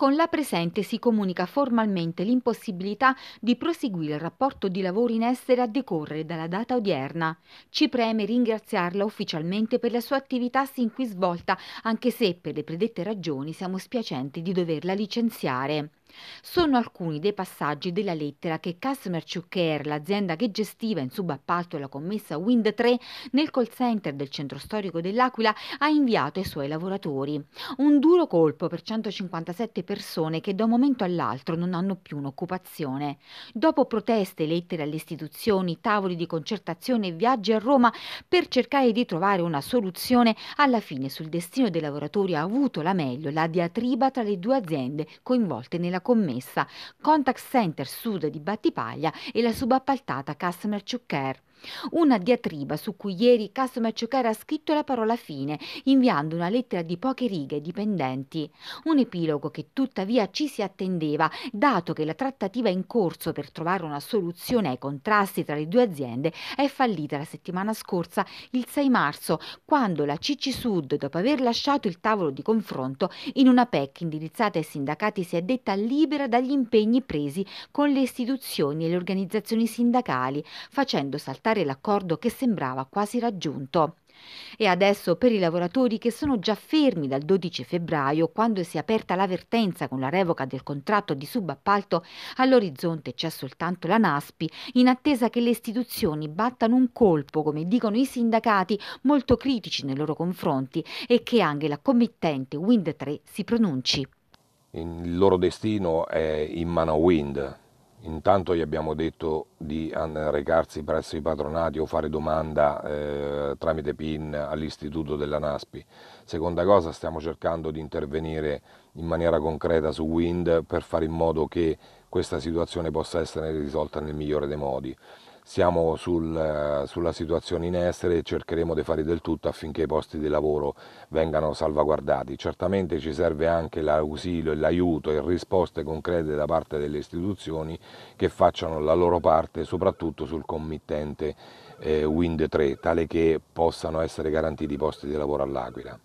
Con la presente si comunica formalmente l'impossibilità di proseguire il rapporto di lavoro in essere a decorrere dalla data odierna. Ci preme ringraziarla ufficialmente per la sua attività sin qui svolta, anche se per le predette ragioni siamo spiacenti di doverla licenziare. Sono alcuni dei passaggi della lettera che Customer Care, l'azienda che gestiva in subappalto la commessa Wind 3 nel call center del centro storico dell'Aquila, ha inviato ai suoi lavoratori. Un duro colpo per 157 persone che da un momento all'altro non hanno più un'occupazione. Dopo proteste, lettere alle istituzioni, tavoli di concertazione e viaggi a Roma per cercare di trovare una soluzione, alla fine sul destino dei lavoratori ha avuto la meglio la diatriba tra le due aziende coinvolte nella era commessa Contact Center Sud di Battipaglia e la subappaltata Customer Care. Una diatriba su cui ieri Casomacciocare ha scritto la parola fine, inviando una lettera di poche righe ai dipendenti. Un epilogo che tuttavia ci si attendeva, dato che la trattativa in corso per trovare una soluzione ai contrasti tra le due aziende è fallita la settimana scorsa, il 6 marzo, quando la Cici Sud, dopo aver lasciato il tavolo di confronto, in una PEC indirizzata ai sindacati si è detta libera dagli impegni presi con le istituzioni e le organizzazioni sindacali, facendo saltare rispettare l'accordo che sembrava quasi raggiunto. E adesso per i lavoratori che sono già fermi dal 12 febbraio, quando si è aperta la vertenza con la revoca del contratto di subappalto, all'orizzonte c'è soltanto la Naspi, in attesa che le istituzioni battano un colpo, come dicono i sindacati, molto critici nei loro confronti e che anche la committente Wind 3 si pronunci. Il loro destino è in mano a Wind, Intanto gli abbiamo detto di recarsi presso i patronati o fare domanda eh, tramite PIN all'istituto della NASPI. Seconda cosa, stiamo cercando di intervenire in maniera concreta su Wind per fare in modo che questa situazione possa essere risolta nel migliore dei modi siamo sul, eh, sulla situazione in essere e cercheremo di fare del tutto affinché i posti di lavoro vengano salvaguardati. Certamente ci serve anche l'ausilio e l'aiuto e risposte concrete da parte delle istituzioni che facciano la loro parte soprattutto sul committente eh, Wind 3, tale che possano essere garantiti i posti di lavoro all'Aquila.